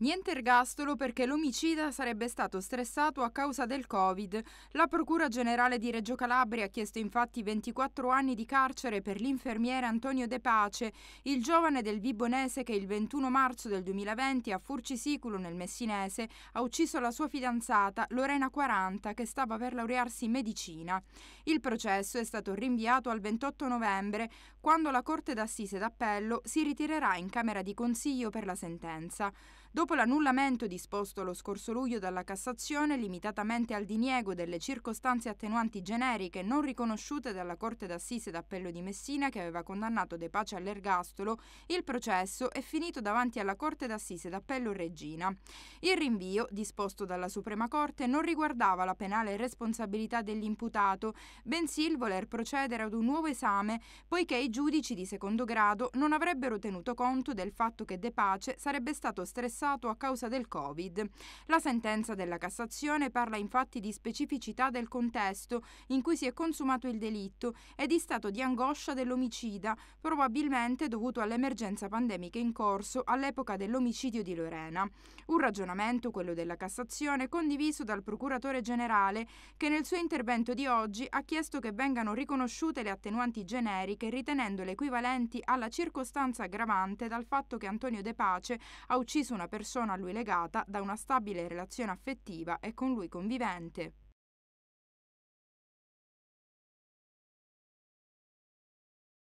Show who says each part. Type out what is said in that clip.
Speaker 1: Niente ergastolo perché l'omicida sarebbe stato stressato a causa del Covid. La Procura Generale di Reggio Calabria ha chiesto infatti 24 anni di carcere per l'infermiere Antonio De Pace, il giovane del Vibonese che il 21 marzo del 2020 a Furcisiculo nel Messinese ha ucciso la sua fidanzata Lorena 40 che stava per laurearsi in medicina. Il processo è stato rinviato al 28 novembre, quando la Corte d'Assise d'Appello si ritirerà in Camera di Consiglio per la sentenza. Dopo l'annullamento disposto lo scorso luglio dalla Cassazione, limitatamente al diniego delle circostanze attenuanti generiche non riconosciute dalla Corte d'Assise d'Appello di Messina, che aveva condannato De Pace all'ergastolo, il processo è finito davanti alla Corte d'Assise d'Appello Regina. Il rinvio, disposto dalla Suprema Corte, non riguardava la penale responsabilità dell'imputato, bensì il voler procedere ad un nuovo esame, poiché i giudici di secondo grado non avrebbero tenuto conto del fatto che De Pace sarebbe stato stressato passato a causa del Covid. La sentenza della Cassazione parla infatti di specificità del contesto in cui si è consumato il delitto e di stato di angoscia dell'omicida, probabilmente dovuto all'emergenza pandemica in corso all'epoca dell'omicidio di Lorena. Un ragionamento, quello della Cassazione, condiviso dal procuratore generale che nel suo intervento di oggi ha chiesto che vengano riconosciute le attenuanti generiche ritenendole equivalenti alla circostanza aggravante dal fatto che Antonio De Pace ha ucciso una persona a lui legata da una stabile relazione affettiva e con lui convivente.